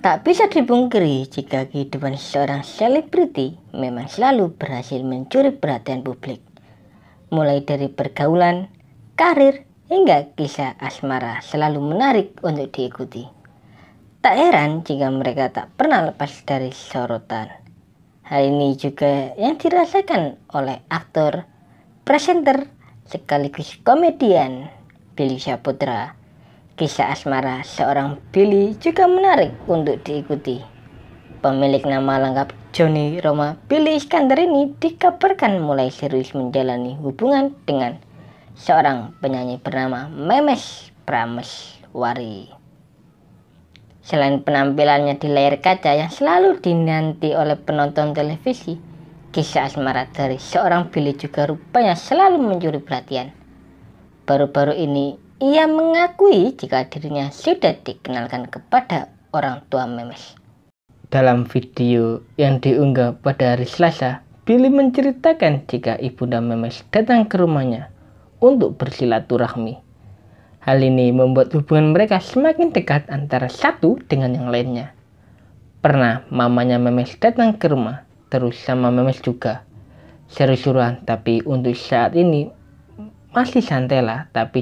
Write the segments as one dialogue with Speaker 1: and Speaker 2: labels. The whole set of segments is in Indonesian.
Speaker 1: Tak bisa dipungkiri jika kehidupan seorang selebriti memang selalu berhasil mencuri perhatian publik. Mulai dari pergaulan, karir, hingga kisah asmara selalu menarik untuk diikuti. Tak heran jika mereka tak pernah lepas dari sorotan. Hal ini juga yang dirasakan oleh aktor, presenter, sekaligus komedian Billy Saputra Kisah asmara seorang Billy juga menarik untuk diikuti. Pemilik nama lengkap Johnny Roma Billy Iskandar ini dikabarkan mulai serius menjalani hubungan dengan seorang penyanyi bernama Memes Prameswari. Selain penampilannya di layar kaca yang selalu dinanti oleh penonton televisi, kisah asmara dari seorang Billy juga rupanya selalu mencuri perhatian. Baru-baru ini ia mengakui jika dirinya sudah dikenalkan kepada orang tua Memes.
Speaker 2: Dalam video yang diunggah pada hari Selasa, Billy menceritakan jika Ibu dan Memes datang ke rumahnya untuk bersilaturahmi. Hal ini membuat hubungan mereka semakin dekat antara satu dengan yang lainnya. Pernah mamanya Memes datang ke rumah, terus sama Memes juga. Seru-seruan, tapi untuk saat ini masih santai lah, tapi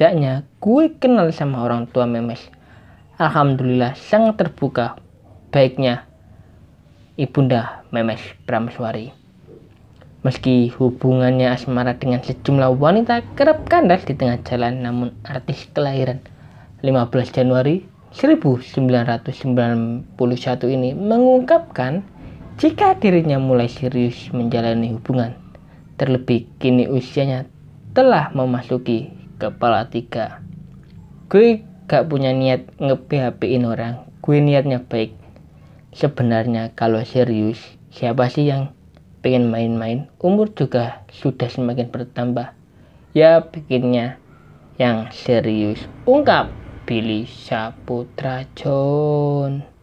Speaker 2: setidaknya gue kenal sama orang tua memes. Alhamdulillah sangat terbuka baiknya Ibunda Memes Prameswari. Meski hubungannya asmara dengan sejumlah wanita kerap kandas di tengah jalan, namun artis kelahiran 15 Januari 1991 ini mengungkapkan jika dirinya mulai serius menjalani hubungan. Terlebih kini usianya telah memasuki kepala tiga gue gak punya niat nge php orang gue niatnya baik sebenarnya kalau serius siapa sih yang pengen main-main umur juga sudah semakin bertambah ya pikirnya yang serius ungkap Billy Saputra John